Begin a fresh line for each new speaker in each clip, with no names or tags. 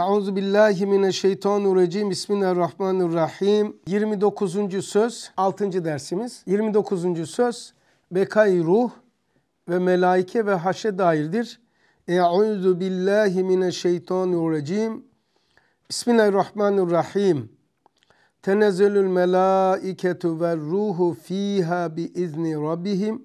Euzu billahi mineşşeytanirracim. Bismillahirrahmanirrahim. 29. söz 6. dersimiz. 29. söz Bekay ruh ve melaike ve haşe dairdir. Euzu billahi mineşşeytanirracim. Bismillahirrahmanirrahim. Tenezzülül melaiketu ve ruhu fiha bi izni rabbihim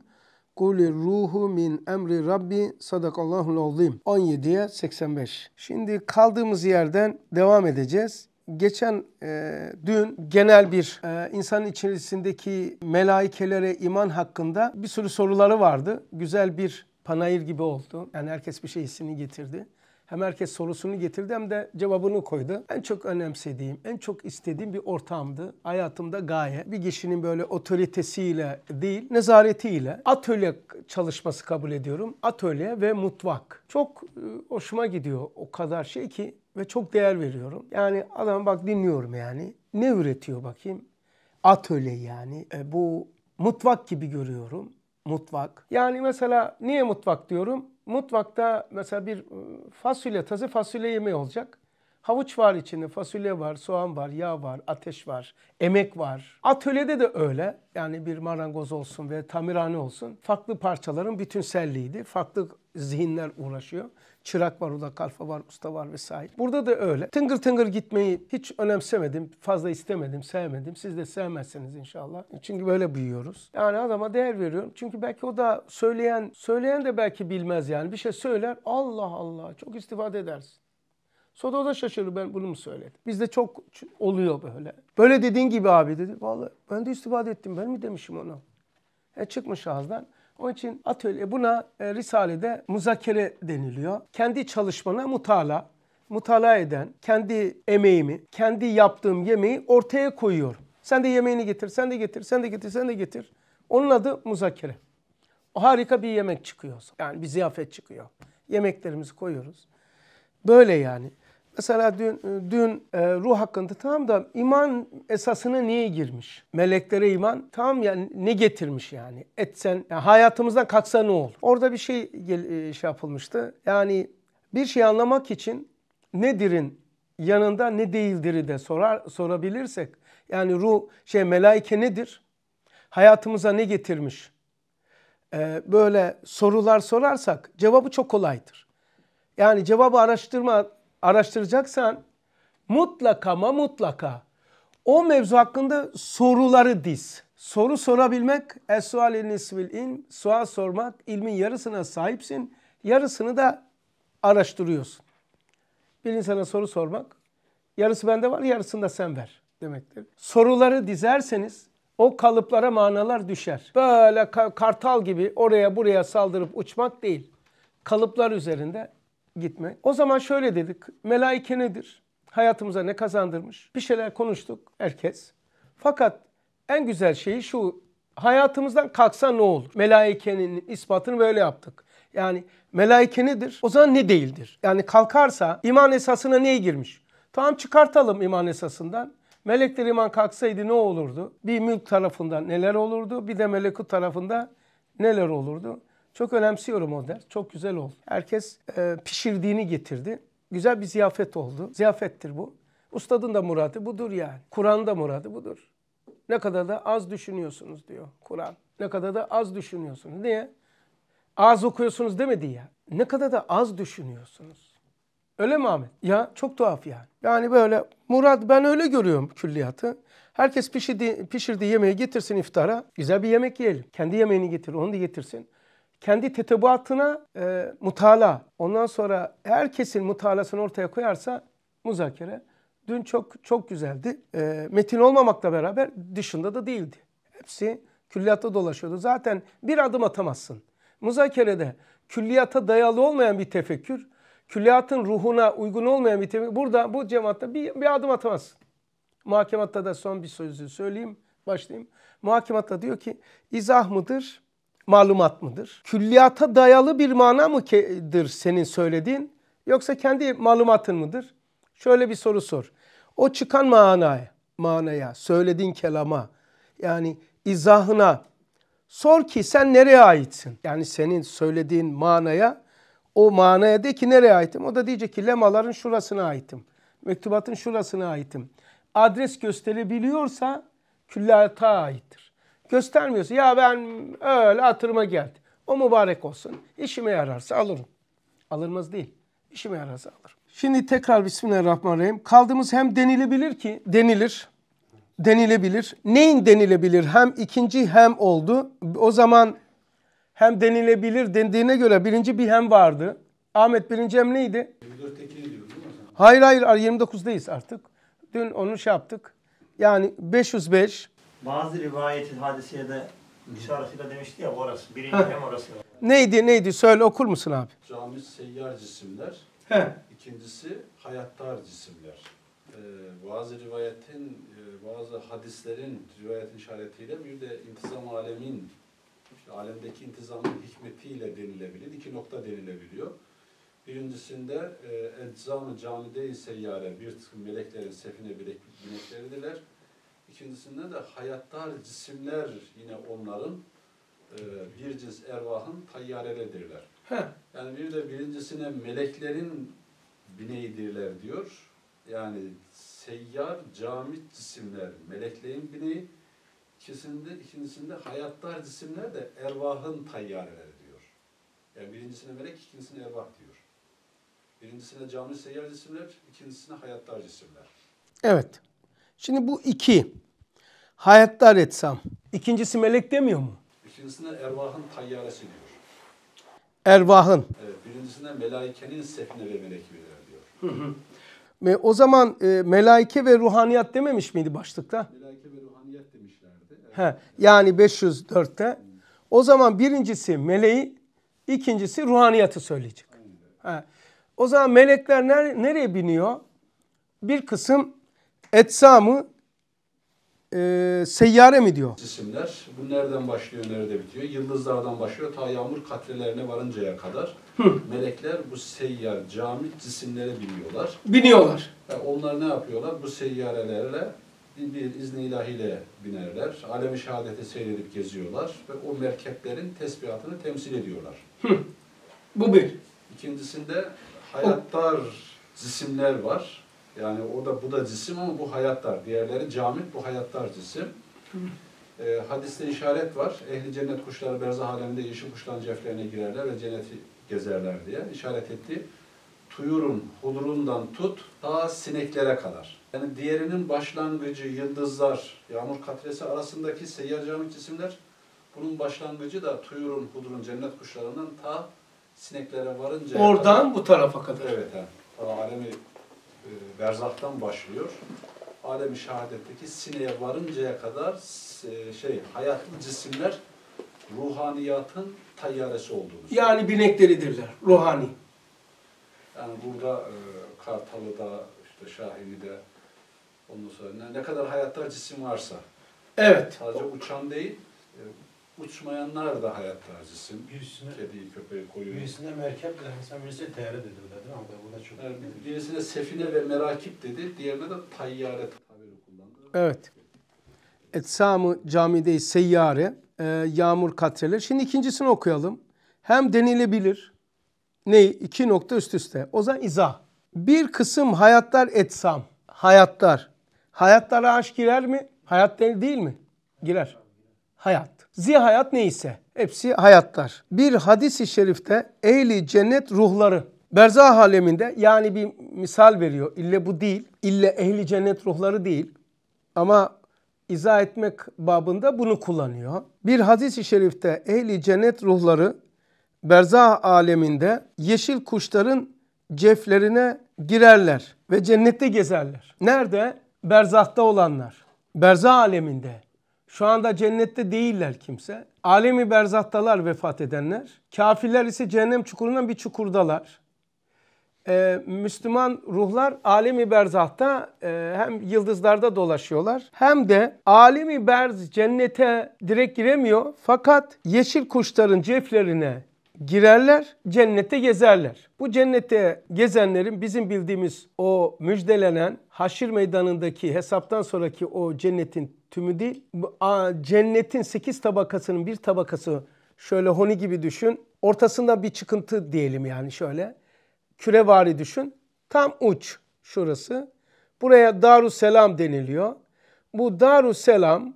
Kuli ruhu min emri Rabbi sadakallahu azim. 17'ye 85. Şimdi kaldığımız yerden devam edeceğiz geçen e, dün genel bir e, insanın içerisindeki melaikelere iman hakkında bir sürü soruları vardı. Güzel bir panayır gibi oldu. Yani herkes bir şeysini getirdi. Hem herkes sorusunu getirdi hem de cevabını koydu. En çok önemsediğim, en çok istediğim bir ortamdı. Hayatımda gaye. Bir kişinin böyle otoritesiyle değil, nezaretiyle atölye çalışması kabul ediyorum. Atölye ve mutfak. Çok e, hoşuma gidiyor o kadar şey ki ve çok değer veriyorum. Yani adam bak dinliyorum yani. Ne üretiyor bakayım? Atölye yani. E, bu mutfak gibi görüyorum. Mutfak. Yani mesela niye mutfak diyorum? mutfakta mesela bir ıı, fasulye, taze fasulye yemeği olacak. Havuç var içinde, fasulye var, soğan var, yağ var, ateş var, emek var. Atölyede de öyle. Yani bir marangoz olsun ve tamirhane olsun. Farklı parçaların bütünselliğiydi. Farklı zihinler uğraşıyor. Çırak var, orada kalfa var, usta var vesaire. Burada da öyle. Tıngır tıngır gitmeyi hiç önemsemedim. Fazla istemedim, sevmedim. Siz de sevmezsiniz inşallah. Çünkü böyle büyüyoruz. Yani adama değer veriyorum. Çünkü belki o da söyleyen, söyleyen de belki bilmez yani. Bir şey söyler, Allah Allah çok istifade edersin. Sonra o da şaşırdı ben bunu mu söyledim? Bizde çok oluyor böyle. Böyle dediğin gibi abi dedi. Vallahi ben de istifade ettim ben mi demişim ona. E çıkmış ağızdan. Onun için atölye buna e, Risale'de muzakere deniliyor. Kendi çalışmana mutala, mutala eden, kendi emeğimi, kendi yaptığım yemeği ortaya koyuyorum. Sen de yemeğini getir, sen de getir, sen de getir, sen de getir. Onun adı muzakere. O Harika bir yemek çıkıyor. Yani bir ziyafet çıkıyor. Yemeklerimizi koyuyoruz. Böyle yani. Mesela dün, dün e, ruh hakkında tam da iman esasına niye girmiş? Meleklere iman tam yani ne getirmiş yani? Etsen yani hayatımızdan kalksa ne olur? Orada bir şey e, şey yapılmıştı. Yani bir şey anlamak için nedirin yanında ne değildir'i de sorar, sorabilirsek. Yani ruh şey melaike nedir? Hayatımıza ne getirmiş? Ee, böyle sorular sorarsak cevabı çok kolaydır. Yani cevabı araştırma araştıracaksan mutlaka ama mutlaka o mevzu hakkında soruları diz. Soru sorabilmek, es-sualin ilm, sual sormak, ilmin yarısına sahipsin, yarısını da araştırıyorsun. Bir insana soru sormak, yarısı bende var, yarısını da sen ver demektir. Soruları dizerseniz o kalıplara manalar düşer. Böyle kartal gibi oraya buraya saldırıp uçmak değil. Kalıplar üzerinde gitme. O zaman şöyle dedik. Melaike nedir? Hayatımıza ne kazandırmış? Bir şeyler konuştuk herkes. Fakat en güzel şeyi şu. Hayatımızdan kalksa ne olur? Melaikenin ispatını böyle yaptık. Yani melaike nedir? O zaman ne değildir? Yani kalkarsa iman esasına neye girmiş? Tamam çıkartalım iman esasından. Melekler iman kalksaydı ne olurdu? Bir mülk tarafından neler olurdu? Bir de melekut tarafında neler olurdu? Çok önemsiyorum o ders. Çok güzel oldu. Herkes e, pişirdiğini getirdi. Güzel bir ziyafet oldu. Ziyafettir bu. Ustadın da muradı budur yani. Kur'an da muradı budur. Ne kadar da az düşünüyorsunuz diyor Kur'an. Ne kadar da az düşünüyorsunuz. Niye? Az okuyorsunuz demedi ya. Ne kadar da az düşünüyorsunuz. Öyle mi Ahmet? Ya çok tuhaf yani. Yani böyle Murat ben öyle görüyorum külliyatı. Herkes pişirdiği, pişirdiği yemeği getirsin iftara. Güzel bir yemek yiyelim. Kendi yemeğini getir onu da getirsin kendi tetebuatına e, mutala, ondan sonra herkesin mutalasını ortaya koyarsa muzakere. Dün çok çok güzeldi. E, metin olmamakla beraber dışında da değildi. Hepsi külliyatta dolaşıyordu. Zaten bir adım atamazsın. Muzakerede külliyata dayalı olmayan bir tefekkür, külliyatın ruhuna uygun olmayan bir tefekkür. Burada bu cemaatte bir, bir adım atamazsın. Muhakematta da son bir sözü söyleyeyim, başlayayım. Muhakematta diyor ki izah mıdır? malumat mıdır? Külliyata dayalı bir mana mıdır senin söylediğin yoksa kendi malumatın mıdır? Şöyle bir soru sor. O çıkan manaya, manaya, söylediğin kelama yani izahına sor ki sen nereye aitsin? Yani senin söylediğin manaya o manaya de ki nereye aitim? O da diyecek ki lemaların şurasına aitim. Mektubatın şurasına aitim. Adres gösterebiliyorsa külliyata aittir. Göstermiyorsa Ya ben öyle hatırıma geldi. O mübarek olsun. İşime yararsa alırım. Alınmaz değil. İşime yararsa alırım. Şimdi tekrar Bismillahirrahmanirrahim. Kaldığımız hem denilebilir ki denilir. Denilebilir. Neyin denilebilir? Hem ikinci hem oldu. O zaman hem denilebilir dendiğine göre birinci bir hem vardı. Ahmet birinci hem neydi? 24'tekini diyor Hayır hayır 29'dayız artık. Dün onu şey yaptık. Yani 505
bazı rivayeti hadisiyede işaretiyle demişti ya orası. Birinci Heh. hem orası.
Neydi neydi? Söyle okur musun abi?
Cami seyyar cisimler. He. İkincisi hayattar
cisimler. Ee, bazı rivayetin, e, bazı hadislerin rivayetin işaretiyle bir de intizam alemin, işte alemdeki intizamın hikmetiyle denilebilir. iki nokta denilebiliyor. Birincisinde e, Eczam-ı Camide-i Seyyare, bir tıkım meleklerin sefine bilek binekleridirler. İkincisinde de hayattar cisimler yine onların e, bir cins ervahın tayyareleridirler. Heh. Yani bir de birincisine meleklerin bineydirler diyor. Yani seyyar, camit cisimler, meleklerin bineyi. İkisinde, ikincisinde hayattar cisimler de ervahın tayyareleri diyor. Yani birincisine melek, ikincisine ervah diyor. Birincisine cami seyyar cisimler, ikincisine hayattar cisimler.
Evet. Şimdi bu iki. hayatlar etsam. İkincisi melek demiyor mu?
İkincisine ervahın tayyaresi diyor. Ervahın. Evet, birincisine melaikenin sefne ve meleki
diyor. Hı hı. o zaman e, melaike ve ruhaniyat dememiş miydi başlıkta? Melaike ve ruhaniyat demişlerdi. Evet. He, yani 504'te. Hı. O zaman birincisi meleği, ikincisi ruhaniyatı söyleyecek. Aynen. He. O zaman melekler ner nereye biniyor? Bir kısım etsamı e, ee, seyyare mi diyor?
İsimler bu nereden başlıyor, nerede bitiyor? Yıldızlardan başlıyor ta yağmur katrelerine varıncaya kadar. Hı. Melekler bu seyyar cami cisimlere biniyorlar. Biniyorlar. Yani onlar ne yapıyorlar? Bu seyyarelerle bir bir izni ilahiyle binerler. Alemi şehadeti seyredip geziyorlar ve o merkeplerin tesbihatını temsil ediyorlar.
Hı. Bu bir.
İkincisinde hayattar cisimler var yani o da bu da cisim ama bu hayatlar. Diğerleri camit, bu hayatlar cisim. E, hadiste işaret var. Ehli cennet kuşları berzah halinde yeşil kuşların ceflerine girerler ve cenneti gezerler diye işaret etti. Tuyurun hudurundan tut ta sineklere kadar. Yani diğerinin başlangıcı, yıldızlar, yağmur katresi arasındaki seyyar camit cisimler bunun başlangıcı da tuyurun, hudurun, cennet kuşlarından ta sineklere varınca. Oradan kadar. bu tarafa kadar. Evet. Ha. Ta alemi e, berzaktan başlıyor. Alem-i şehadetteki sineye varıncaya kadar e, şey hayatlı cisimler ruhaniyatın tayyaresi olduğunu
Yani binekleridirler, ruhani.
Yani burada e, Kartalı da, işte Şahin'i de, ondan sonra ne, kadar hayatta cisim varsa. Evet. Sadece uçan değil, e, uçmayanlar da hayat tarzısın. Birisine, Kediyi köpeği koyuyor. Birisine merkep dedi, hani mesela birisine teyare dedi öyle değil mi? Bu da çok yani birisine sefine ve merakip dedi, diğerine de tayyare tabiri
kullandı. Evet. Etsamı camide seyyare, e, yağmur katreler. Şimdi ikincisini okuyalım. Hem denilebilir. Ne? İki nokta üst üste. O zaman izah. Bir kısım hayatlar etsam. Hayatlar. Hayatlara aşk girer mi? Hayat değil mi? Girer. Hayat. Zihayat neyse hepsi hayatlar. Bir hadis-i şerifte ehli cennet ruhları berzah aleminde yani bir misal veriyor. İlle bu değil. İlle ehli cennet ruhları değil. Ama izah etmek babında bunu kullanıyor. Bir hadis-i şerifte ehli cennet ruhları berzah aleminde yeşil kuşların ceflerine girerler ve cennette gezerler. Nerede? Berzahta olanlar. Berzah aleminde şu anda cennette değiller kimse. Alemi berzattalar vefat edenler. Kafirler ise cehennem çukurundan bir çukurdalar. Ee, Müslüman ruhlar alemi berzahta e, hem yıldızlarda dolaşıyorlar hem de alemi berz cennete direkt giremiyor fakat yeşil kuşların ceflerine girerler, cennette gezerler. Bu cennette gezenlerin bizim bildiğimiz o müjdelenen haşir meydanındaki hesaptan sonraki o cennetin tümü değil. Cennetin 8 tabakasının bir tabakası şöyle honi gibi düşün. Ortasında bir çıkıntı diyelim yani şöyle. Kürevari düşün. Tam uç şurası. Buraya Daru Selam deniliyor. Bu Daru Selam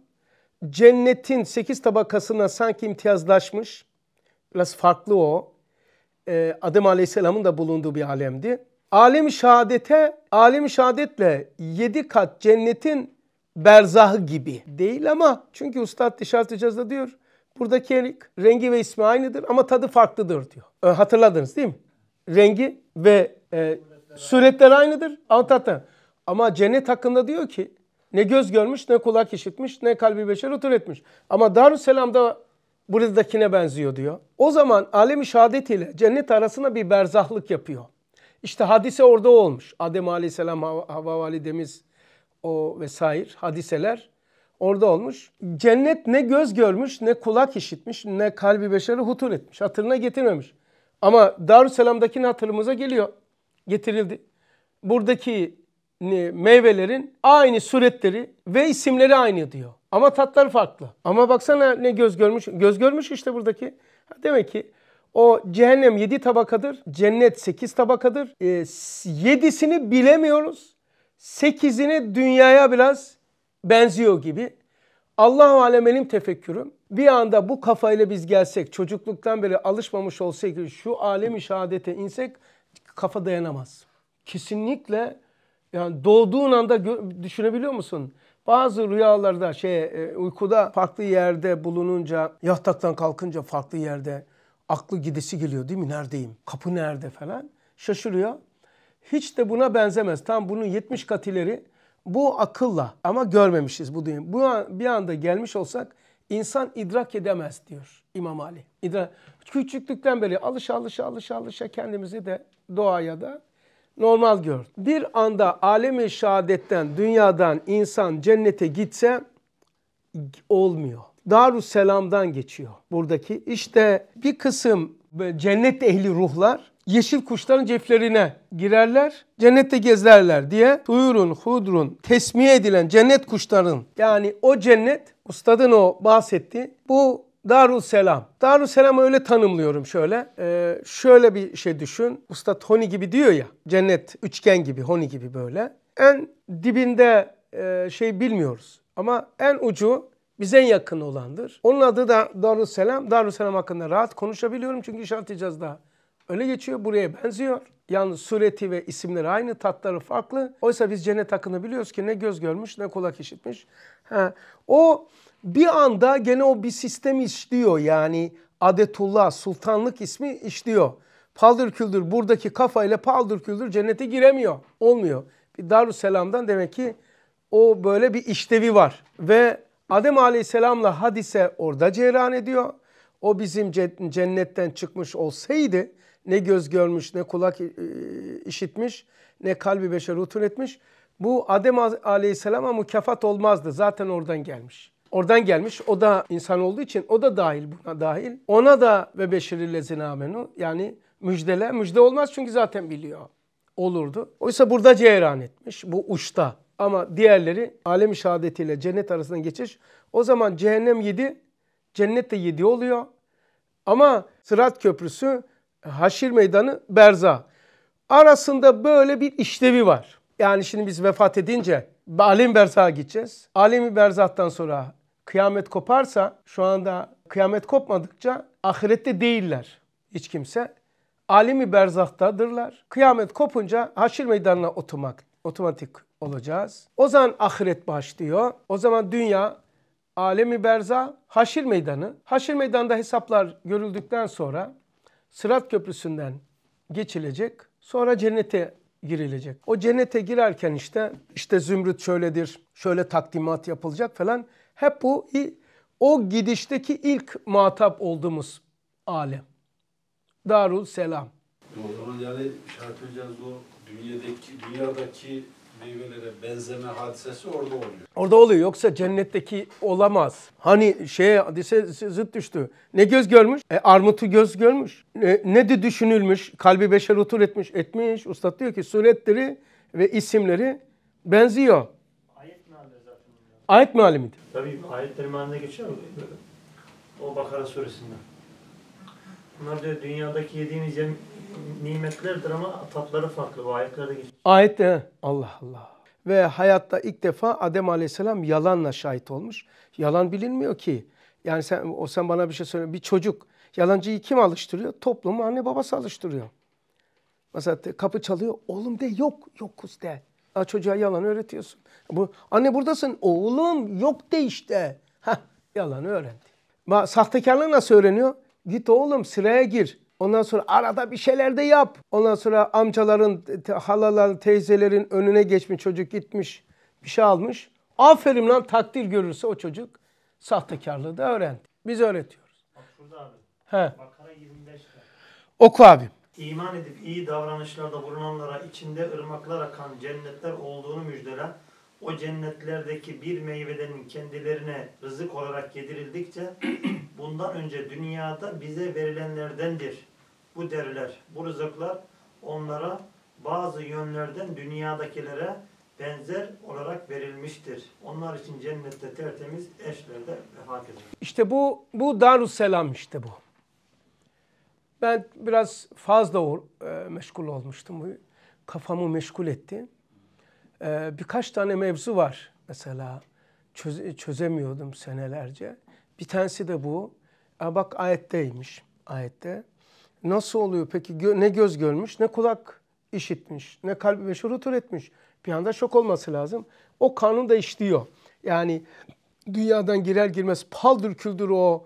cennetin 8 tabakasına sanki imtiyazlaşmış. Biraz farklı o. Ee, Adem Aleyhisselam'ın da bulunduğu bir alemdi. Alem-i şehadete, alem-i şehadetle 7 kat cennetin berzahı gibi değil ama çünkü Üstad da diyor buradaki rengi ve ismi aynıdır ama tadı farklıdır diyor. hatırladınız değil mi? Rengi ve e, suretler aynıdır ama tadı. Ama cennet hakkında diyor ki ne göz görmüş ne kulak işitmiş ne kalbi beşer otur etmiş. Ama da buradakine benziyor diyor. O zaman alemi şehadet ile cennet arasına bir berzahlık yapıyor. İşte hadise orada olmuş. Adem Aleyhisselam, Havva Validemiz, o vesair hadiseler orada olmuş. Cennet ne göz görmüş, ne kulak işitmiş, ne kalbi beşeri hutur etmiş. Hatırına getirmemiş. Ama Darüsselam'dakini hatırımıza geliyor. Getirildi. Buradaki meyvelerin aynı suretleri ve isimleri aynı diyor. Ama tatlar farklı. Ama baksana ne göz görmüş. Göz görmüş işte buradaki. Demek ki o cehennem yedi tabakadır. Cennet sekiz tabakadır. E, yedisini bilemiyoruz. 8'ini dünyaya biraz benziyor gibi. Allah-u Alem tefekkürüm. Bir anda bu kafayla biz gelsek, çocukluktan beri alışmamış olsak, şu alemi şehadete insek kafa dayanamaz. Kesinlikle yani doğduğun anda düşünebiliyor musun? Bazı rüyalarda şey e, uykuda farklı yerde bulununca, yataktan kalkınca farklı yerde aklı gidesi geliyor değil mi? Neredeyim? Kapı nerede falan? Şaşırıyor hiç de buna benzemez. Tam bunun 70 katileri bu akılla ama görmemişiz bu düğüm. Bu an, bir anda gelmiş olsak insan idrak edemez diyor İmam Ali. İdrak, küçüklükten beri alış alış alış alışa kendimizi de doğaya da normal gör. Bir anda alemi şehadetten, dünyadan insan cennete gitse olmuyor. Daru Selam'dan geçiyor buradaki. İşte bir kısım cennet ehli ruhlar yeşil kuşların ceflerine girerler, cennette gezerler diye duyurun, hudrun, tesmiye edilen cennet kuşların yani o cennet, ustadın o bahsetti. Bu Darul Selam. Darul Selam'ı öyle tanımlıyorum şöyle. Ee, şöyle bir şey düşün. Usta Honi gibi diyor ya. Cennet üçgen gibi, Honi gibi böyle. En dibinde e, şey bilmiyoruz. Ama en ucu bize en yakın olandır. Onun adı da Darul Selam. Darul Selam hakkında rahat konuşabiliyorum çünkü işaret edeceğiz öne geçiyor. Buraya benziyor. Yalnız sureti ve isimleri aynı, tatları farklı. Oysa biz cennet hakkında biliyoruz ki ne göz görmüş ne kulak işitmiş. Ha. O bir anda gene o bir sistem işliyor yani Adetullah, sultanlık ismi işliyor. Paldır küldür buradaki kafayla paldır küldür cennete giremiyor. Olmuyor. Bir Darüsselam'dan demek ki o böyle bir işlevi var. Ve Adem Aleyhisselam'la hadise orada cereyan ediyor. O bizim cennetten çıkmış olsaydı ne göz görmüş, ne kulak e, işitmiş, ne kalbi beşer rutun etmiş. Bu Adem aleyhisselama mükafat olmazdı. Zaten oradan gelmiş. Oradan gelmiş. O da insan olduğu için o da dahil buna dahil. Ona da ve beşirille zinamenu yani müjdele. Müjde olmaz çünkü zaten biliyor. Olurdu. Oysa burada ceyran etmiş. Bu uçta. Ama diğerleri alem-i şehadetiyle cennet arasından geçiş. O zaman cehennem yedi, cennet de yedi oluyor. Ama sırat köprüsü Haşir Meydanı Berza. Arasında böyle bir işlevi var. Yani şimdi biz vefat edince alim Berza'ya gideceğiz. Alim Berzah'tan sonra kıyamet koparsa şu anda kıyamet kopmadıkça ahirette değiller hiç kimse. Alemi Berzah'tadırlar. Kıyamet kopunca haşir meydanına otomak, otomatik olacağız. O zaman ahiret başlıyor. O zaman dünya alemi berza haşir meydanı. Haşir meydanda hesaplar görüldükten sonra Sırat Köprüsü'nden geçilecek. Sonra cennete girilecek. O cennete girerken işte işte zümrüt şöyledir, şöyle takdimat yapılacak falan. Hep bu o gidişteki ilk muhatap olduğumuz alem. Darul Selam.
O zaman yani şart bu dünyadaki, dünyadaki meyvelere benzeme hadisesi orada oluyor.
Orada oluyor. Yoksa cennetteki olamaz. Hani şeye hadise zıt düştü. Ne göz görmüş? E, armutu göz görmüş. E, ne de düşünülmüş. Kalbi beşer otur etmiş. Etmiş. Ustad diyor ki suretleri ve isimleri benziyor. Ayet meali zaten. Ayet meali miydi?
Tabii ayetlerin mealinde geçiyor O Bakara suresinden. Bunlar diyor dünyadaki yediğiniz yem nimetlerdir ama tatları farklı. Bu ayetlerde geçiyor.
Ayette Allah Allah. Ve hayatta ilk defa Adem Aleyhisselam yalanla şahit olmuş. Yalan bilinmiyor ki. Yani sen o sen bana bir şey söyle. Bir çocuk yalancıyı kim alıştırıyor? Toplumu anne babası alıştırıyor. Mesela kapı çalıyor. Oğlum de yok. yok Yokuz de. Aa, çocuğa yalan öğretiyorsun. Bu, anne buradasın. Oğlum yok de işte. Heh, yalanı öğrendi. Sahtekarlığı nasıl öğreniyor? Git oğlum sıraya gir. Ondan sonra arada bir şeyler de yap. Ondan sonra amcaların, halaların, teyzelerin önüne geçmiş çocuk gitmiş bir şey almış. Aferin lan takdir görürse o çocuk sahtekarlığı da öğrendi. Biz öğretiyoruz. Bak şurada abi. He. Bakara 25'te. Oku abim.
İman edip iyi davranışlarda bulunanlara içinde ırmaklar akan cennetler olduğunu müjdelen o cennetlerdeki bir meyvelerin kendilerine rızık olarak yedirildikçe bundan önce dünyada bize verilenlerdendir. Bu deriler, bu rızıklar onlara bazı yönlerden dünyadakilere benzer olarak verilmiştir. Onlar için cennette tertemiz eşlerde vefat eder.
İşte bu, bu Darusselam işte bu. Ben biraz fazla e, meşgul olmuştum. Kafamı meşgul etti e, birkaç tane mevzu var mesela çözemiyordum senelerce. Bir tanesi de bu. E, bak ayetteymiş ayette. Nasıl oluyor peki ne göz görmüş ne kulak işitmiş ne kalbi ve şurutur etmiş. Bir anda şok olması lazım. O kanun da işliyor. Yani dünyadan girer girmez paldır küldür o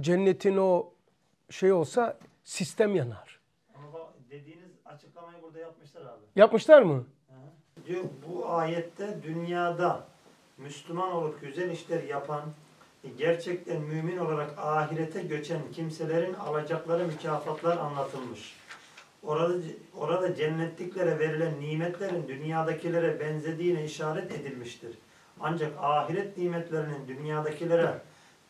cennetin o şey olsa sistem
yanar. Ama dediğiniz açıklamayı burada yapmışlar abi.
Yapmışlar mı?
diyor bu ayette dünyada Müslüman olup güzel işler yapan, gerçekten mümin olarak ahirete göçen kimselerin alacakları mükafatlar anlatılmış. Orada, orada cennetliklere verilen nimetlerin dünyadakilere benzediğine işaret edilmiştir. Ancak ahiret nimetlerinin dünyadakilere,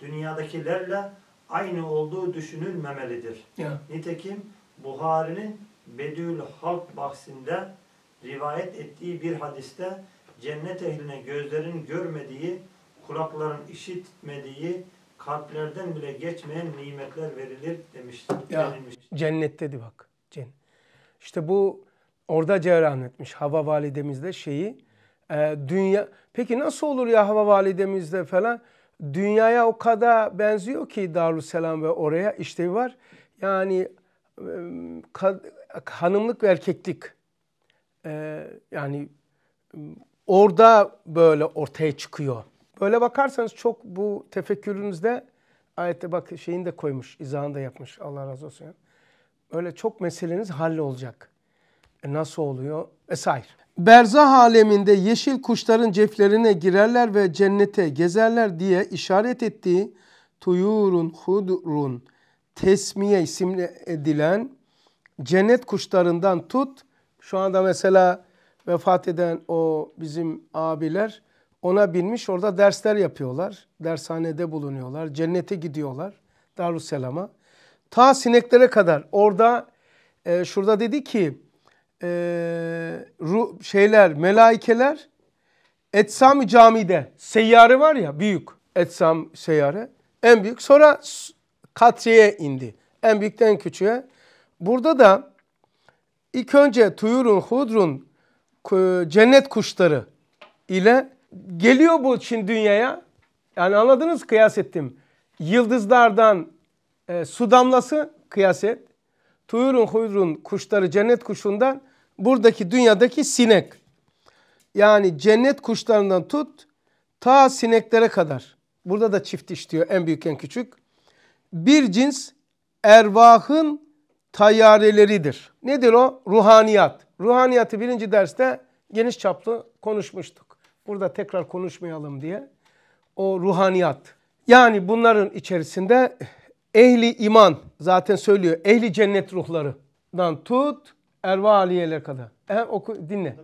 dünyadakilerle aynı olduğu düşünülmemelidir. Ya. Nitekim Buhari'nin Bedül Halk bahsinde rivayet ettiği bir hadiste cennet ehline gözlerin görmediği, kulakların işitmediği, kalplerden bile geçmeyen nimetler verilir demiştir. Ya,
cennet dedi bak. Cennet. İşte bu orada cereyan etmiş. Hava validemizde şeyi e, dünya peki nasıl olur ya hava validemizde falan dünyaya o kadar benziyor ki Darüsselam ve oraya işte var. Yani e, hanımlık ve erkeklik e, yani orada böyle ortaya çıkıyor. Böyle bakarsanız çok bu tefekkürünüzde ayette bak şeyini de koymuş, izahını da yapmış Allah razı olsun. Öyle çok meseleniz hallolacak. E nasıl oluyor? Vesaire. Berzah aleminde yeşil kuşların ceflerine girerler ve cennete gezerler diye işaret ettiği tuyurun hudurun, tesmiye isimle edilen cennet kuşlarından tut şu anda mesela vefat eden o bizim abiler ona binmiş orada dersler yapıyorlar. Dershanede bulunuyorlar. Cennete gidiyorlar Darusselam'a. Ta sineklere kadar orada e, şurada dedi ki e, ruh, şeyler melaikeler Etsam camide seyyarı var ya büyük Etsam seyyarı en büyük sonra Katriye indi. En büyükten küçüğe. Burada da İlk önce tuyurun, hudrun, cennet kuşları ile geliyor bu Çin dünyaya. Yani anladınız kıyas ettim. Yıldızlardan e, su damlası kıyas et. Tuyurun huyrun kuşları cennet kuşundan buradaki dünyadaki sinek. Yani cennet kuşlarından tut ta sineklere kadar. Burada da çift iş en büyük en küçük. Bir cins ervahın tayyareleridir. Nedir o? Ruhaniyat. Ruhaniyatı birinci derste geniş çaplı konuşmuştuk. Burada tekrar konuşmayalım diye. O ruhaniyat. Yani bunların içerisinde ehli iman zaten söylüyor. Ehli cennet ruhlarından tut erva Aliyeler kadar. E, oku, dinle.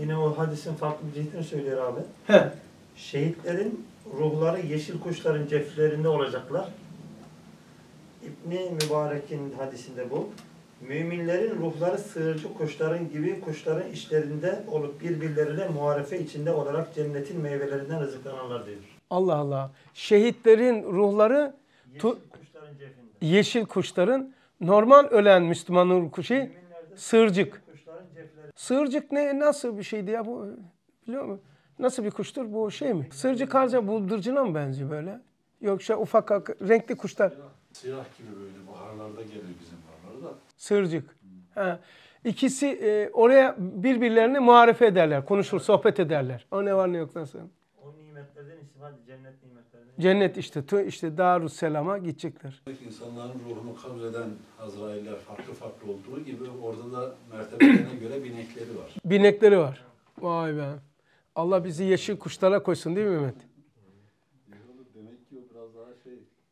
yine o hadisin farklı bir cihetini söylüyor abi. He. Şehitlerin ruhları yeşil kuşların ceflerinde olacaklar. İbni Mübarek'in hadisinde bu. Müminlerin ruhları sığırcı kuşların gibi kuşların işlerinde olup birbirleriyle muharefe içinde olarak cennetin meyvelerinden rızıklananlar diyor.
Allah Allah. Şehitlerin ruhları yeşil kuşların cefinde. Yeşil kuşların normal ölen Müslümanın kuşu sığırcık. Sığırcık ne nasıl bir şeydi ya bu biliyor musun? Nasıl bir kuştur bu şey mi? Sığırcık harca buldurcuna mı benziyor böyle? Yoksa ufak renkli kuşlar.
Siyah gibi böyle baharlarda gelir bizim buralara da.
Sırcık. Ha. İkisi e, oraya birbirlerini muharefe ederler, konuşur, evet. sohbet ederler. O ne var ne yok nasıl? O nimetlerden istifade, cennet nimetlerden. Cennet işte, tu işte Darus Selam'a gidecekler.
İnsanların ruhunu eden Azrail'ler farklı farklı olduğu gibi orada da mertebelerine göre binekleri var.
Binekleri var. Vay be. Allah bizi yeşil kuşlara koysun değil mi Mehmet?
Demek ki o biraz daha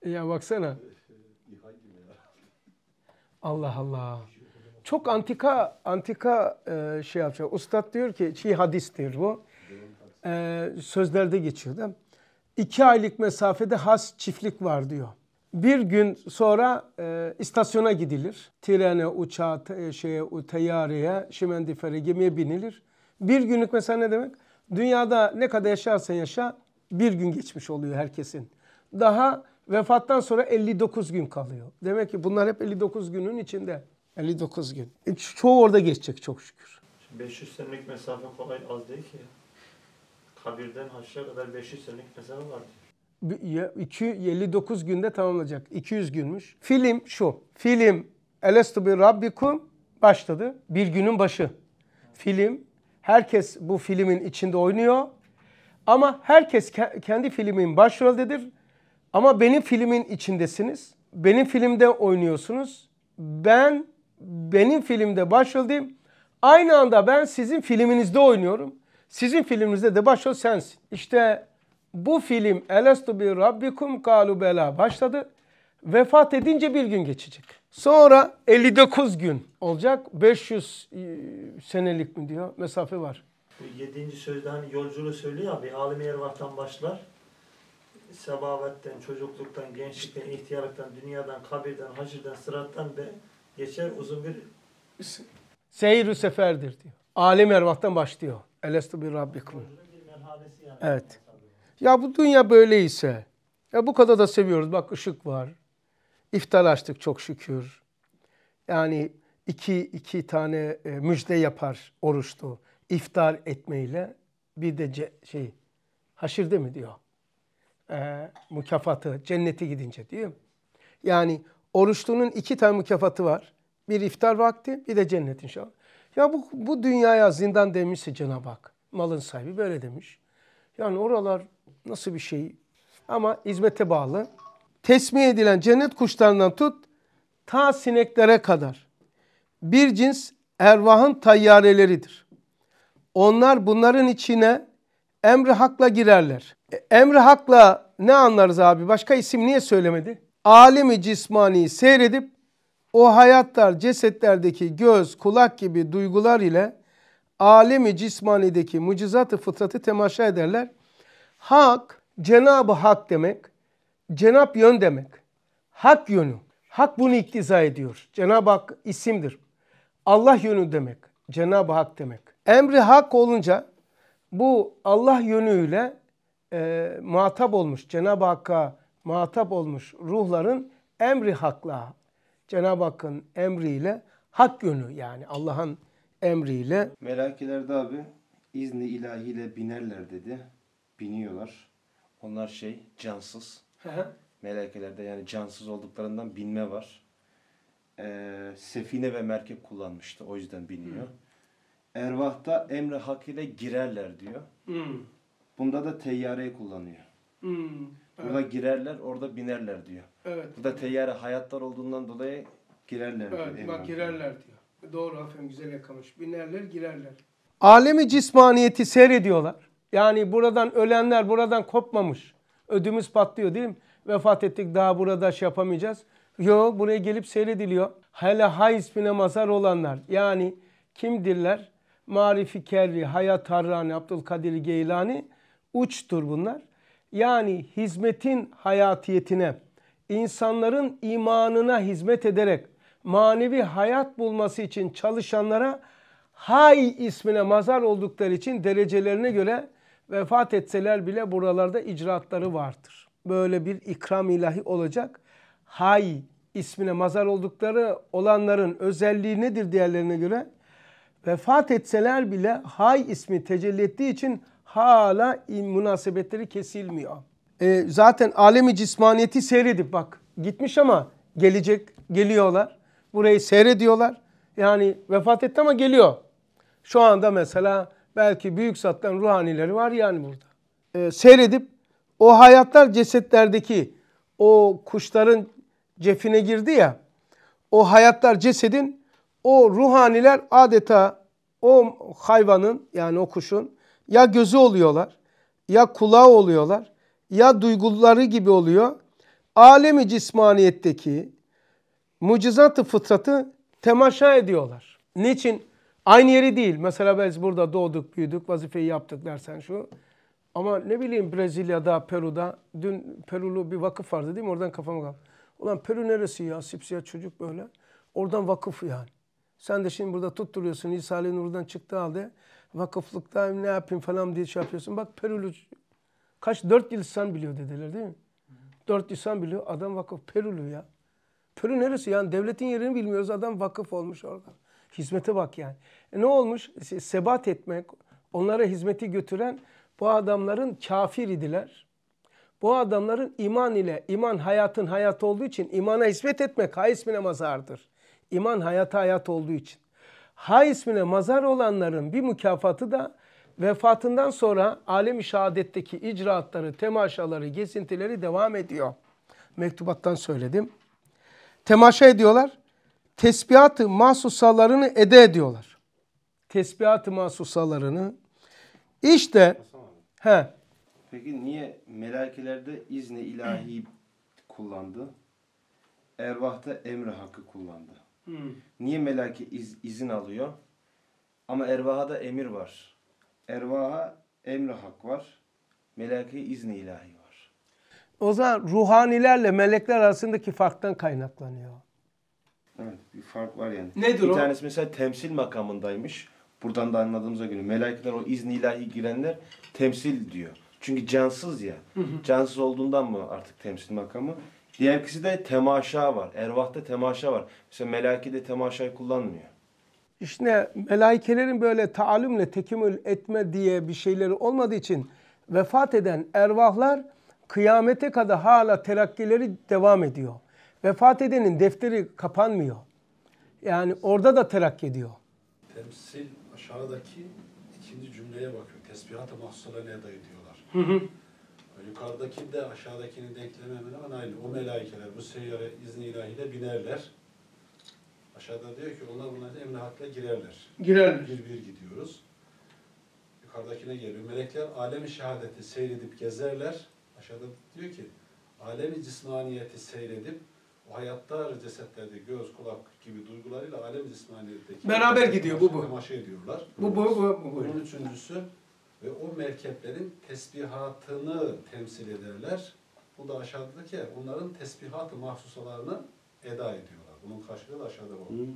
şey... Ya baksana. Ee, Allah Allah. Çok antika antika e, şey yapacak. Ustad diyor ki şey hadistir bu. E, sözlerde geçiyordu. İki aylık mesafede has çiftlik var diyor. Bir gün sonra e, istasyona gidilir. Trene, uçağa, te, şeye, teyyareye, şimendifere, gemiye binilir. Bir günlük mesela ne demek? Dünyada ne kadar yaşarsan yaşa bir gün geçmiş oluyor herkesin. Daha Vefattan sonra 59 gün kalıyor. Demek ki bunlar hep 59 günün içinde. 59 gün. E, çoğu orada geçecek çok şükür.
500 senelik mesafe kolay az değil ki. Kabirden haşra kadar 500 senelik mesafe var.
59 günde tamamlanacak. 200 günmüş. Film şu. Film Elestu bi Rabbikum başladı. Bir günün başı. Film. Herkes bu filmin içinde oynuyor. Ama herkes ke kendi filmin başroldedir. Ama benim filmin içindesiniz. Benim filmde oynuyorsunuz. Ben benim filmde başroldeyim. Aynı anda ben sizin filminizde oynuyorum. Sizin filminizde de başrol sensin. İşte bu film Elestu bir Rabbikum kalu bela başladı. Vefat edince bir gün geçecek. Sonra 59 gün olacak. 500 e, senelik mi diyor mesafe var.
7. sözde hani yolculuğu söylüyor ya bir alim ervahtan başlar sebavetten, çocukluktan, gençlikten, ihtiyarlıktan, dünyadan, kabirden, hacirden, sırattan ve geçer uzun bir
seyir seferdir diyor. Alem ervahtan başlıyor. Elestu bir rabbikum. Evet. Ya bu dünya böyleyse, ya bu kadar da seviyoruz. Bak ışık var. İftar açtık çok şükür. Yani iki, iki tane e, müjde yapar oruçtu. İftar etmeyle bir de şey haşirde mi diyor e, mükafatı, cennete gidince diyor Yani oruçlunun iki tane mükafatı var. Bir iftar vakti, bir de cennet inşallah. Ya bu, bu dünyaya zindan demişse Cenab-ı Hak, malın sahibi böyle demiş. Yani oralar nasıl bir şey ama hizmete bağlı. Tesmih edilen cennet kuşlarından tut, ta sineklere kadar. Bir cins ervahın tayyareleridir. Onlar bunların içine emri hakla girerler. E, emri hakla ne anlarız abi? Başka isim niye söylemedi? Alimi cismani seyredip o hayatlar cesetlerdeki göz, kulak gibi duygular ile alemi cismanideki mucizatı fıtratı temaşa ederler. Hak, Cenab-ı Hak demek. Cenab yön demek. Hak yönü. Hak bunu iktiza ediyor. Cenab-ı Hak isimdir. Allah yönü demek. Cenab-ı Hak demek. Emri hak olunca bu Allah yönüyle e, muhatap olmuş, Cenab-ı Hakk'a muhatap olmuş ruhların emri hakla, Cenab-ı Hakk'ın emriyle hak yönü yani Allah'ın emriyle.
Melakilerde abi izni ilahiyle binerler dedi. Biniyorlar. Onlar şey cansız. Melekelerde yani cansız olduklarından binme var. Ee, sefine ve merkep kullanmıştı. O yüzden biniyor. Hı ervahta Emre hak ile girerler diyor. Hmm. Bunda da teyyareyi kullanıyor.
Hmm. Burada
girerler, orada binerler diyor. Evet. Burada teyyare hayatlar olduğundan dolayı girerler evet, diyor. Evet, bak girerler diyor. Doğru aferin güzel yakamış. Binerler, girerler.
Alemi cismaniyeti seyrediyorlar. Yani buradan ölenler buradan kopmamış. Ödümüz patlıyor değil mi? Vefat ettik daha burada şey yapamayacağız. Yo buraya gelip seyrediliyor. Hele ha ismine mazar olanlar. Yani kimdirler? Marifi Kerri, Hayat Harrani, Abdülkadir Geylani uçtur bunlar. Yani hizmetin hayatiyetine, insanların imanına hizmet ederek manevi hayat bulması için çalışanlara Hay ismine mazar oldukları için derecelerine göre vefat etseler bile buralarda icraatları vardır. Böyle bir ikram ilahi olacak. Hay ismine mazar oldukları olanların özelliği nedir diğerlerine göre? vefat etseler bile hay ismi tecelli ettiği için hala münasebetleri kesilmiyor. E, zaten alemi cismaniyeti seyredip bak gitmiş ama gelecek geliyorlar. Burayı seyrediyorlar. Yani vefat etti ama geliyor. Şu anda mesela belki büyük zattan ruhanileri var yani burada. E, seyredip o hayatlar cesetlerdeki o kuşların cefine girdi ya. O hayatlar cesedin o ruhaniler adeta o hayvanın yani o kuşun ya gözü oluyorlar ya kulağı oluyorlar ya duyguları gibi oluyor. Alemi cismaniyetteki mucizatı fıtratı temaşa ediyorlar. Niçin? Aynı yeri değil. Mesela biz burada doğduk, büyüdük, vazifeyi yaptık dersen şu. Ama ne bileyim Brezilya'da, Peru'da, dün Perulu bir vakıf vardı değil mi? Oradan kafama kaldı. Ulan Peru neresi ya? Sipsiyah çocuk böyle. Oradan vakıf yani. Sen de şimdi burada tutturuyorsun İsa'lı Nur'dan çıktı halde vakıflıkta ne yapayım falan diye şey yapıyorsun. Bak Perülü kaç dört yıl sen biliyor dediler değil mi? Dört yıl sen biliyor adam vakıf Perulu ya. Perulu neresi yani devletin yerini bilmiyoruz adam vakıf olmuş orada. Hizmete bak yani. E ne olmuş? Sebat etmek, onlara hizmeti götüren bu adamların kafir idiler. Bu adamların iman ile, iman hayatın hayatı olduğu için imana hizmet etmek ha ismine mazardır. İman hayata hayat olduğu için. Hay ismine mazar olanların bir mükafatı da vefatından sonra alem-i şehadetteki icraatları, temaşaları, gezintileri devam ediyor. Mektubattan söyledim. Temaşa ediyorlar. Tesbihat-ı mahsusalarını ede ediyorlar. Tesbihat-ı mahsusalarını. İşte he.
Peki niye melakelerde izne ilahi kullandı? Ervahta emri hakkı kullandı. Hmm. Niye melaki iz, izin alıyor? Ama ervaha da emir var. Ervaha emri hak var. Melaki izni ilahi var.
O zaman ruhanilerle melekler arasındaki farktan kaynaklanıyor.
Evet bir fark var yani. Nedir bir o? Bir tanesi mesela temsil makamındaymış. Buradan da anladığımıza göre melekler o izni ilahi girenler temsil diyor. Çünkü cansız ya. Hı hı. Cansız olduğundan mı artık temsil makamı? Diğerkisi de temaşa var. Ervahta temaşa var. Mesela melaki de temaşayı kullanmıyor.
İşte melaikelerin böyle taalümle tekimül etme diye bir şeyleri olmadığı için vefat eden ervahlar kıyamete kadar hala terakkileri devam ediyor. Vefat edenin defteri kapanmıyor. Yani orada da terakki ediyor.
Temsil aşağıdaki ikinci cümleye bakıyor. Tesbihat-ı mahsuleleye dayı diyorlar. Hı hı. Yukarıdaki de aşağıdakini denkleme hemen hemen aynı. O melaikeler bu seyyare izni ilahiyle binerler. Aşağıda diyor ki onlar bunların emri hakla girerler. Girerler. Bir bir gidiyoruz. Yukarıdakine geliyor. Melekler alemi şehadeti seyredip gezerler. Aşağıda diyor ki alemi cismaniyeti seyredip o hayatta cesetlerde göz, kulak gibi duygularıyla alem cismaniyetindeki beraber gidiyor bu bu. Maşa ediyorlar. Bu bu bu bu. bu. Bunun üçüncüsü ve o merkeplerin tesbihatını temsil ederler. Bu da aşağıdaki onların tesbihatı mahsusalarını eda ediyorlar. Bunun karşılığı da aşağıda var. Hmm.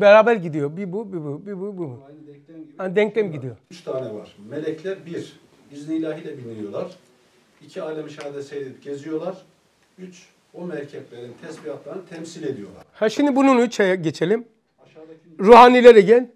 Beraber gidiyor. Bir bu, bir bu, bir bu, bir bu. Aynı denklem gibi. Yani denklem şey var. gidiyor. Üç
tane var. Melekler bir, izni ilahiyle biniyorlar. İki, alem-i seyredip geziyorlar. Üç, o merkeplerin tesbihatlarını temsil ediyorlar.
Ha şimdi bunun üçe geçelim. Aşağıdaki... Ruhanilere gel.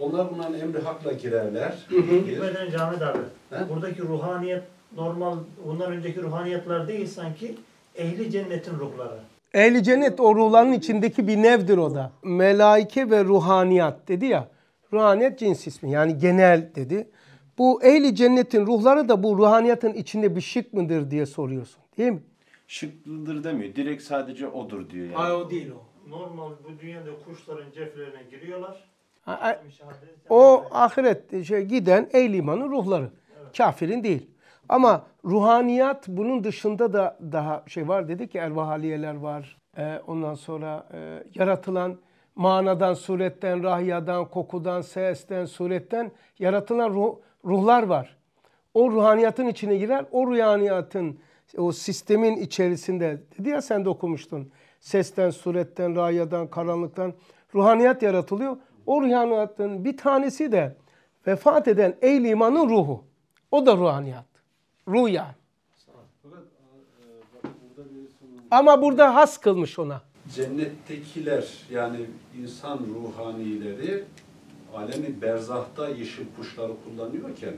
Onlar bunların emri hakla girerler. Gitmeden Cami abi. He? Buradaki ruhaniyet normal, bundan önceki ruhaniyetler değil sanki ehli cennetin ruhları.
Ehli cennet o ruhların içindeki bir nevdir o da. Melaike ve ruhaniyat dedi ya. Ruhaniyet cins ismi yani genel dedi. Bu ehli cennetin ruhları da bu ruhaniyatın içinde bir şık mıdır diye soruyorsun değil mi?
Şıklıdır demiyor. Direkt sadece odur diyor yani. Hayır o değil
o. Normal bu dünyada kuşların ceflerine giriyorlar. E,
o ahiret şey, giden ey limanın ruhları. Evet. Kafirin değil. Ama ruhaniyat bunun dışında da daha şey var. Dedi ki ervahaliyeler var. Ee, ondan sonra e, yaratılan manadan, suretten, rahyadan, kokudan, sesten, suretten yaratılan ruh, ruhlar var. O ruhaniyatın içine girer. O ruhaniyatın, o sistemin içerisinde dedi ya sen de okumuştun. Sesten, suretten, rahyadan, karanlıktan ruhaniyat yaratılıyor. O ruhaniyatın bir tanesi de vefat eden ehl imanın ruhu. O da ruhaniyat. Ruh yani. Ama burada has kılmış ona.
Cennettekiler yani insan ruhanileri alemi berzahta yeşil kuşları kullanıyorken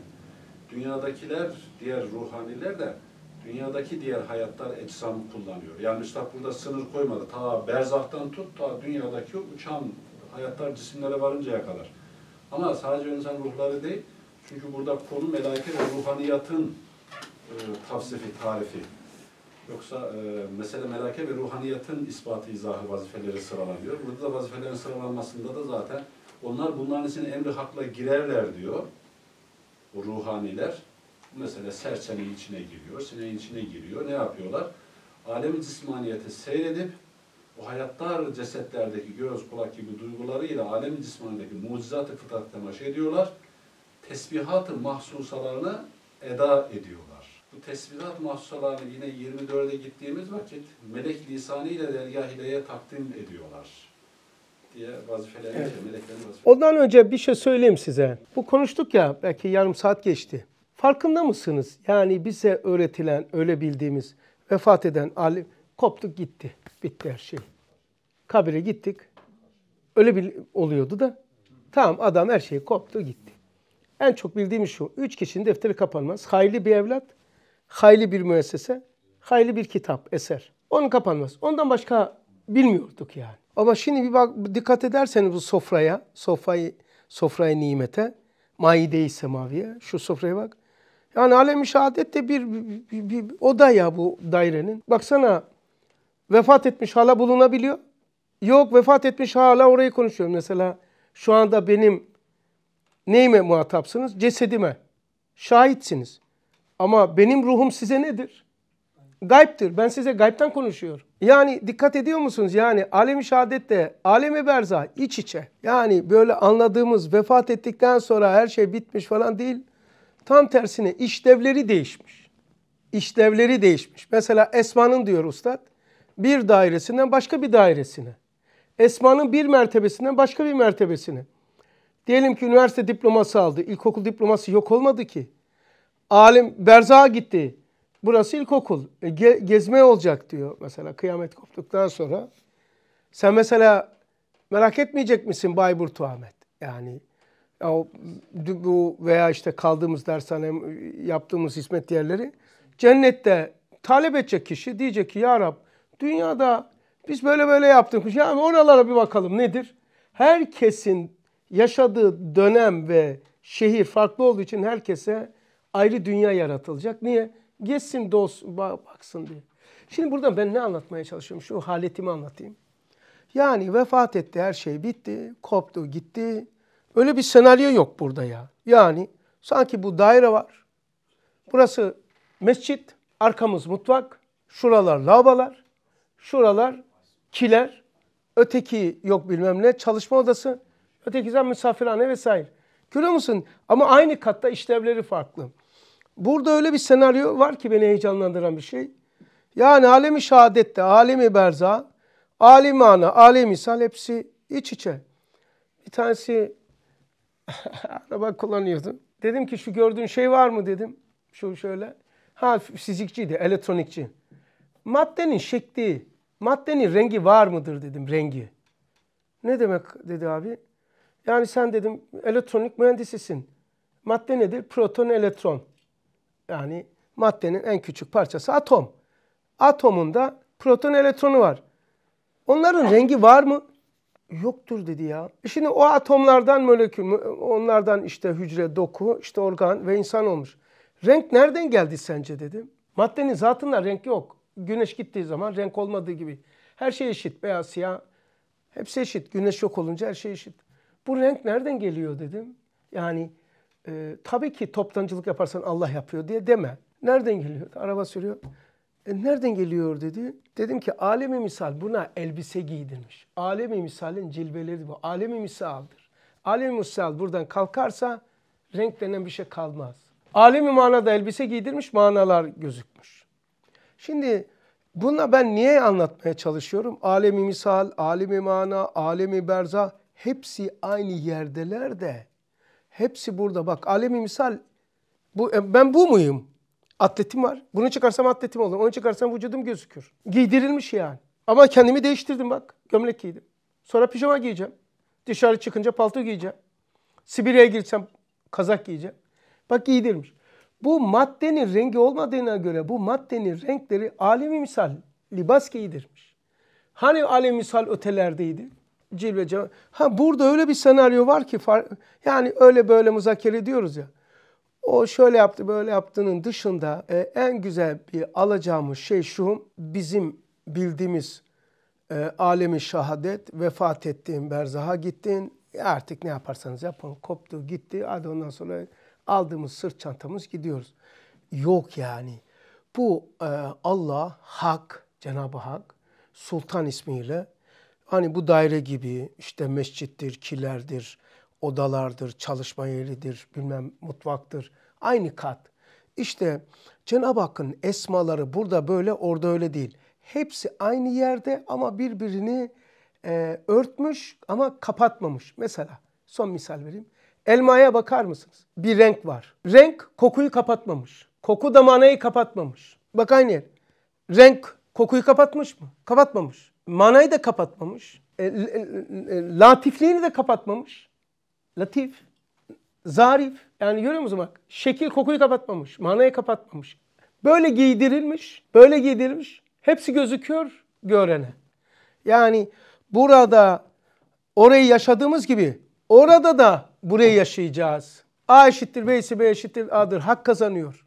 dünyadakiler diğer ruhaniler de dünyadaki diğer hayatlar ecsamı kullanıyor. Yani Üstad burada sınır koymadı. Ta berzahtan tut ta dünyadaki uçan hayatlar cisimlere varıncaya kadar. Ama sadece insan ruhları değil, çünkü burada konu melaike ve ruhaniyatın e, tavsifi, tarifi. Yoksa e, mesele melake ve ruhaniyatın ispatı izahı vazifeleri sıralanıyor. Burada da vazifelerin sıralanmasında da zaten onlar bunların içine emri hakla girerler diyor. O ruhaniler. Bu mesele serçenin içine giriyor, sineğin içine giriyor. Ne yapıyorlar? Alemin cismaniyeti seyredip o hayattar cesetlerdeki göz, kulak gibi duygularıyla alem cismanındaki mucizat-ı fıtrat temaşa ediyorlar. Tesbihat-ı mahsusalarını eda ediyorlar. Bu tesbihat mahsusalarını yine 24'e gittiğimiz vakit melek lisanıyla dergah ileye takdim ediyorlar diye vazifelerini evet. meleklerin
Ondan önce bir şey söyleyeyim size. Bu konuştuk ya belki yarım saat geçti. Farkında mısınız? Yani bize öğretilen, öyle bildiğimiz vefat eden alim koptu gitti. Bitti her şey kabire gittik. Öyle bir oluyordu da. Tamam adam her şeyi koptu gitti. En çok bildiğim şu. Üç kişinin defteri kapanmaz. Hayli bir evlat, hayli bir müessese, hayli bir kitap, eser. Onun kapanmaz. Ondan başka bilmiyorduk yani. Ama şimdi bir bak dikkat ederseniz bu sofraya, sofrayı, sofrayı nimete, maideyi maviye. şu sofraya bak. Yani alem-i şehadet de bir, bir, bir, bir oda ya bu dairenin. Baksana vefat etmiş hala bulunabiliyor. Yok vefat etmiş hala orayı konuşuyorum. Mesela şu anda benim neyime muhatapsınız? Cesedime. Şahitsiniz. Ama benim ruhum size nedir? gayptir Ben size gaypten konuşuyorum. Yani dikkat ediyor musunuz? Yani alemi şehadette, alemi berza iç içe. Yani böyle anladığımız vefat ettikten sonra her şey bitmiş falan değil. Tam tersine işlevleri değişmiş. İşlevleri değişmiş. Mesela Esma'nın diyor ustad bir dairesinden başka bir dairesine esmanın bir mertebesinden başka bir mertebesine. Diyelim ki üniversite diploması aldı. İlkokul diploması yok olmadı ki. Alim berzağa gitti. Burası ilkokul. E, ge gezme olacak diyor mesela kıyamet koptuktan sonra. Sen mesela merak etmeyecek misin Bayburt Ahmet? Yani ya bu veya işte kaldığımız dershane yaptığımız hizmet yerleri cennette talep edecek kişi diyecek ki ya Rab dünyada biz böyle böyle yaptık. Yani oralara bir bakalım nedir? Herkesin yaşadığı dönem ve şehir farklı olduğu için herkese ayrı dünya yaratılacak. Niye? Geçsin dost baksın diye. Şimdi buradan ben ne anlatmaya çalışıyorum? Şu haletimi anlatayım. Yani vefat etti, her şey bitti, koptu, gitti. Öyle bir senaryo yok burada ya. Yani sanki bu daire var. Burası mescit, arkamız mutfak, şuralar lavabolar, şuralar kiler, öteki yok bilmem ne çalışma odası, öteki ötekiden misafirhane vesaire. Görüyor musun? Ama aynı katta işlevleri farklı. Burada öyle bir senaryo var ki beni heyecanlandıran bir şey. Yani alemi şehadette, alemi berza, alemi ana, alemi sal hepsi iç içe. Bir tanesi araba kullanıyordu. Dedim ki şu gördüğün şey var mı dedim. Şu şöyle. Ha fizikçiydi, elektronikçi. Maddenin şekli, Maddenin rengi var mıdır dedim rengi. Ne demek dedi abi. Yani sen dedim elektronik mühendisisin. Madde nedir? Proton, elektron. Yani maddenin en küçük parçası atom. Atomunda proton, elektronu var. Onların rengi var mı? Yoktur dedi ya. E şimdi o atomlardan molekül, onlardan işte hücre, doku, işte organ ve insan olmuş. Renk nereden geldi sence dedim. Maddenin zatında renk yok güneş gittiği zaman renk olmadığı gibi. Her şey eşit. Beyaz, siyah. Hepsi eşit. Güneş yok olunca her şey eşit. Bu renk nereden geliyor dedim. Yani e, tabii ki toptancılık yaparsan Allah yapıyor diye deme. Nereden geliyor? Araba sürüyor. E, nereden geliyor dedi. Dedim ki alemi misal buna elbise giydirmiş. Alemi misalin cilveleri bu. Alemi misaldır. Alemi misal buradan kalkarsa renk denen bir şey kalmaz. Alemi manada elbise giydirmiş, manalar gözükmüş. Şimdi bununla ben niye anlatmaya çalışıyorum? Alemi misal, alemi mana, alemi berza hepsi aynı yerdeler de hepsi burada. Bak alemi misal bu, e, ben bu muyum? Atletim var. Bunu çıkarsam atletim olur. Onu çıkarsam vücudum gözükür. Giydirilmiş yani. Ama kendimi değiştirdim bak. Gömlek giydim. Sonra pijama giyeceğim. Dışarı çıkınca palto giyeceğim. Sibirya'ya girsem kazak giyeceğim. Bak giydirmiş. Bu maddenin rengi olmadığına göre bu maddenin renkleri alemi misal libas giydirmiş. Hani alemi misal ötelerdeydi? Cilve cevap. Ha burada öyle bir senaryo var ki yani öyle böyle muzakere ediyoruz ya. O şöyle yaptı böyle yaptığının dışında e, en güzel bir alacağımız şey şu bizim bildiğimiz e, alemi şahadet vefat ettiğin berzaha gittin e, artık ne yaparsanız yapın koptu gitti hadi ondan sonra aldığımız sırt çantamız gidiyoruz. Yok yani. Bu e, Allah, Hak, Cenab-ı Hak, Sultan ismiyle hani bu daire gibi işte mescittir, kilerdir, odalardır, çalışma yeridir, bilmem mutfaktır. Aynı kat. İşte Cenab-ı Hakk'ın esmaları burada böyle, orada öyle değil. Hepsi aynı yerde ama birbirini e, örtmüş ama kapatmamış. Mesela son misal vereyim. Elmaya bakar mısınız? Bir renk var. Renk kokuyu kapatmamış. Koku damanayı kapatmamış. Bak aynı yer. Renk kokuyu kapatmış mı? Kapatmamış. Manayı da kapatmamış. E, e, e, latifliğini de kapatmamış. Latif, zarif. Yani görüyor musunuz bak? Şekil kokuyu kapatmamış. Manayı kapatmamış. Böyle giydirilmiş, böyle giydirilmiş. Hepsi gözüküyor görene. Yani burada orayı yaşadığımız gibi orada da buraya yaşayacağız. A eşittir B ise B eşittir A'dır. Hak kazanıyor.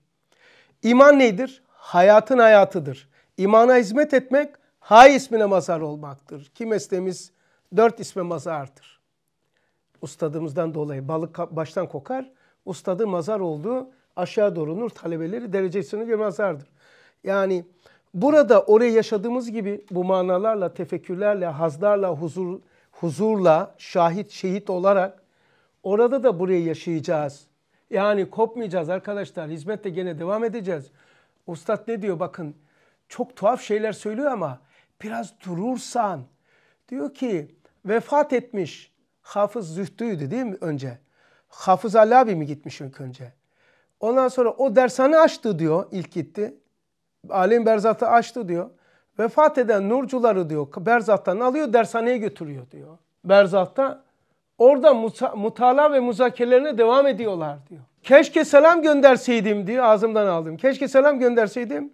İman nedir? Hayatın hayatıdır. İmana hizmet etmek hay ismine mazhar olmaktır. Ki mesleğimiz dört isme mazardır. Ustadımızdan dolayı balık baştan kokar. Ustadı mazhar olduğu aşağı doğru nur talebeleri derecesine göre mazardır. Yani burada oraya yaşadığımız gibi bu manalarla, tefekkürlerle, hazlarla, huzur, huzurla, şahit, şehit olarak Orada da buraya yaşayacağız. Yani kopmayacağız arkadaşlar. Hizmette gene devam edeceğiz. Ustad ne diyor bakın. Çok tuhaf şeyler söylüyor ama biraz durursan. Diyor ki vefat etmiş. Hafız Zühtü'ydü değil mi önce? Hafız Ali abi mi gitmiş ilk önce? Ondan sonra o dershane açtı diyor ilk gitti. Alem Berzat'ı açtı diyor. Vefat eden nurcuları diyor Berzat'tan alıyor dershaneye götürüyor diyor. Berzat'ta Orada muta, mutala ve muzakerelerine devam ediyorlar diyor. Keşke selam gönderseydim diyor. Ağzımdan aldım. Keşke selam gönderseydim.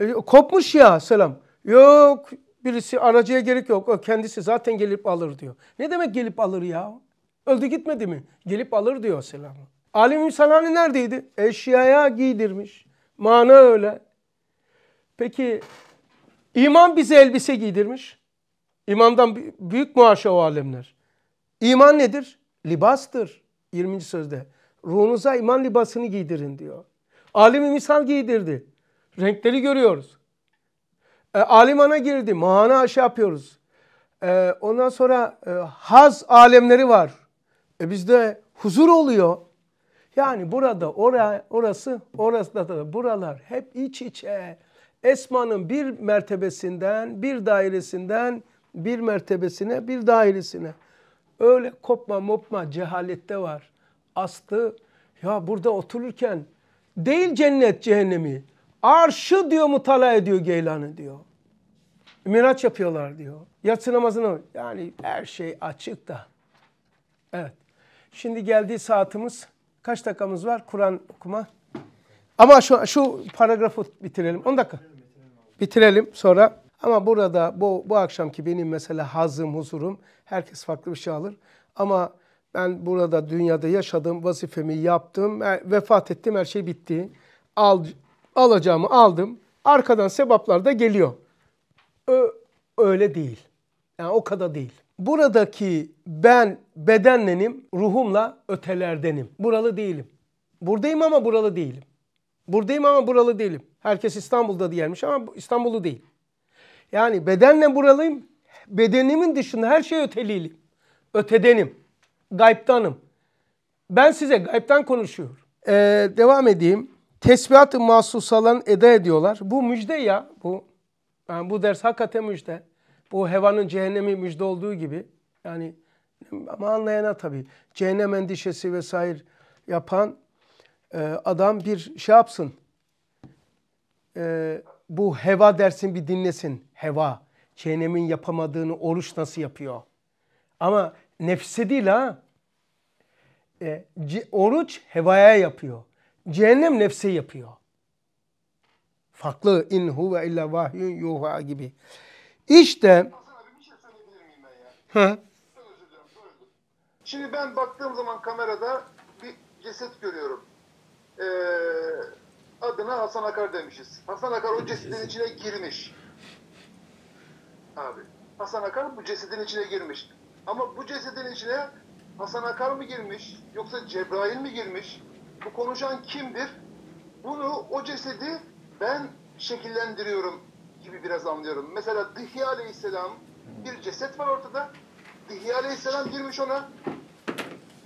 E, kopmuş ya selam. Yok birisi aracıya gerek yok. O kendisi zaten gelip alır diyor. Ne demek gelip alır ya? Öldü gitmedi mi? Gelip alır diyor selamı. Alim Salani neredeydi? Eşyaya giydirmiş. Mana öyle. Peki iman bize elbise giydirmiş. İmandan büyük maaşa o alemler. İman nedir? Libastır. 20. sözde. Ruhunuza iman libasını giydirin diyor. Alimi misal giydirdi. Renkleri görüyoruz. E, alimana girdi. Mana aşı yapıyoruz. E, ondan sonra e, haz alemleri var. E, bizde huzur oluyor. Yani burada oraya, orası, orası da, da buralar hep iç içe. Esma'nın bir mertebesinden, bir dairesinden, bir mertebesine, bir dairesine. Öyle kopma mopma cehalette var. Astı ya burada otururken değil cennet cehennemi. Arşı diyor mutala ediyor Geylan'ı diyor. Miraç yapıyorlar diyor. Yatsı namazına yani her şey açık da. Evet. Şimdi geldiği saatimiz kaç dakikamız var Kur'an okuma? Ama şu, şu paragrafı bitirelim. 10 dakika. Bitirelim sonra. Ama burada bu, bu akşamki benim mesela hazım, huzurum Herkes farklı bir şey alır. Ama ben burada dünyada yaşadım, vazifemi yaptım, vefat ettim, her şey bitti. Al, alacağımı aldım. Arkadan sebaplar da geliyor. Ö, öyle değil. Yani o kadar değil. Buradaki ben bedenlenim, ruhumla ötelerdenim. Buralı değilim. Buradayım ama buralı değilim. Buradayım ama buralı değilim. Herkes İstanbul'da diyermiş ama İstanbullu değil. Yani bedenle buralıyım, bedenimin dışında her şey öteliyim. Ötedenim. gayptanım. Ben size gaybtan konuşuyorum. Ee, devam edeyim. Tesbihat-ı mahsusalarını eda ediyorlar. Bu müjde ya. Bu yani bu ders hakikaten müjde. Bu hevanın cehennemi müjde olduğu gibi. Yani ama anlayana tabii. Cehennem endişesi vesaire yapan e, adam bir şey yapsın. E, bu heva dersin bir dinlesin. Heva. Cehennemin yapamadığını oruç nasıl yapıyor? Ama nefse değil ha. E, oruç hevaya yapıyor. Cehennem nefse yapıyor. Farklı in huve illa vahyun yuha gibi. İşte şey Hı.
Şimdi ben baktığım zaman kamerada bir ceset görüyorum. Ee, adına Hasan Akar demişiz. Hasan Akar o cesetin içine girmiş abi. Hasan Akar bu cesedin içine girmiş. Ama bu cesedin içine Hasan Akar mı girmiş yoksa Cebrail mi girmiş? Bu konuşan kimdir? Bunu o cesedi ben şekillendiriyorum gibi biraz anlıyorum. Mesela Dihya Aleyhisselam bir ceset var ortada. Dihya Aleyhisselam girmiş ona.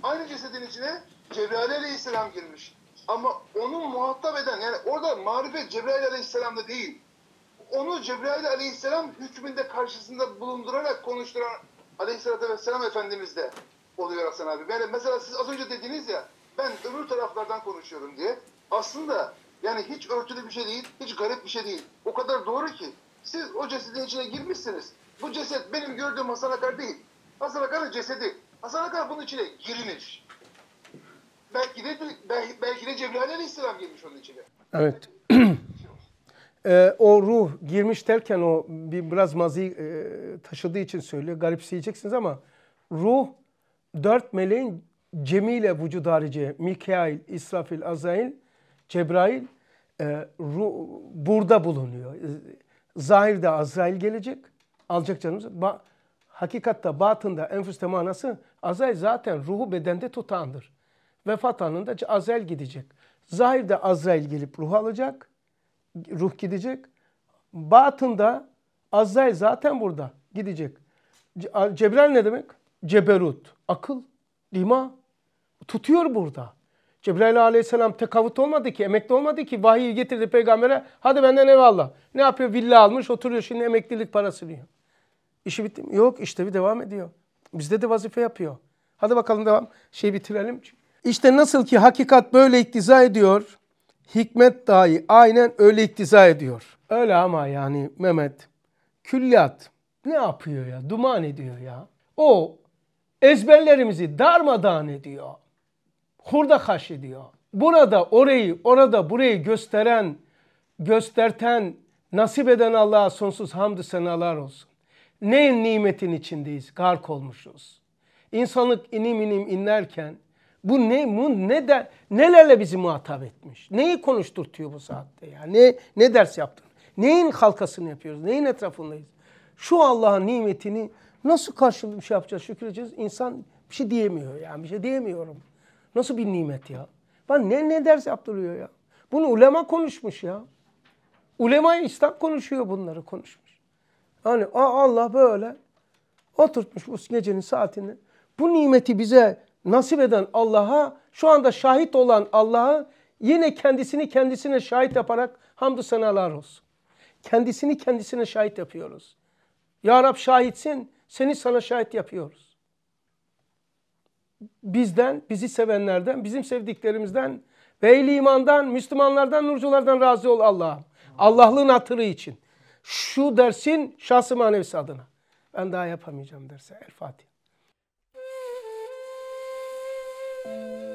Aynı cesedin içine Cebrail Aleyhisselam girmiş. Ama onu muhatap eden yani orada marifet Cebrail Aleyhisselam'da değil onu Cebrail aleyhisselam hükmünde karşısında bulundurarak konuşturan aleyhissalatü vesselam Efendimiz de oluyor Hasan abi. Yani mesela siz az önce dediniz ya ben öbür taraflardan konuşuyorum diye. Aslında yani hiç örtülü bir şey değil, hiç garip bir şey değil. O kadar doğru ki siz o cesedin içine girmişsiniz. Bu ceset benim gördüğüm Hasan Akar değil. Hasan Akar'ın cesedi. Hasan Akar bunun içine girmiş. Belki de belki de Cebrail Aleyhisselam girmiş onun içine.
Evet e, o ruh girmiş derken o bir biraz mazi e, taşıdığı için söylüyor. Garipseyeceksiniz ama ruh dört meleğin cemiyle vücud harici Mikail, İsrafil, Azrail Cebrail e, ruh, burada bulunuyor. E, zahirde Azrail gelecek. Alacak canımız. Ba, hakikatta batında enfüste manası Azrail zaten ruhu bedende tutandır. Vefat anında Azrail gidecek. Zahirde Azrail gelip ruhu alacak ruh gidecek. Batında Azrail zaten burada gidecek. Cebrail ne demek? Ceberut, akıl, lima tutuyor burada. Cebrail aleyhisselam tekavut olmadı ki, emekli olmadı ki. Vahiyi getirdi peygambere. Hadi benden eyvallah. Ne yapıyor? Villa almış, oturuyor şimdi emeklilik parası yiyor. İşi bitti mi? Yok, bir devam ediyor. Bizde de vazife yapıyor. Hadi bakalım devam. Şey bitirelim. İşte nasıl ki hakikat böyle iktiza ediyor. Hikmet dahi aynen öyle iktiza ediyor. Öyle ama yani Mehmet külliyat ne yapıyor ya? Duman ediyor ya. O ezberlerimizi darmadağın ediyor. Hurda kaş ediyor. Burada orayı, orada burayı gösteren, gösterten, nasip eden Allah'a sonsuz hamdü senalar olsun. Neyin nimetin içindeyiz? Gark olmuşuz. İnsanlık inim inim inlerken bu ne bu ne de nelerle bizi muhatap etmiş? Neyi konuşturtuyor bu saatte ya? Ne ne ders yaptın? Neyin halkasını yapıyoruz? Neyin etrafındayız? Şu Allah'ın nimetini nasıl karşı bir şey yapacağız, şükredeceğiz? İnsan bir şey diyemiyor yani. Bir şey diyemiyorum. Nasıl bir nimet ya? Ben ne ne ders yaptırıyor ya? Bunu ulema konuşmuş ya. ulema İslam konuşuyor bunları konuşmuş. Yani Allah böyle oturtmuş bu gecenin saatini. Bu nimeti bize nasip eden Allah'a, şu anda şahit olan Allah'a yine kendisini kendisine şahit yaparak hamdü senalar olsun. Kendisini kendisine şahit yapıyoruz. Ya Rab şahitsin, seni sana şahit yapıyoruz. Bizden, bizi sevenlerden, bizim sevdiklerimizden ve imandan, Müslümanlardan, nurculardan razı ol Allah'ım. Allah'lığın hatırı için. Şu dersin şahsı manevisi adına. Ben daha yapamayacağım derse. El Fatih. Thank you.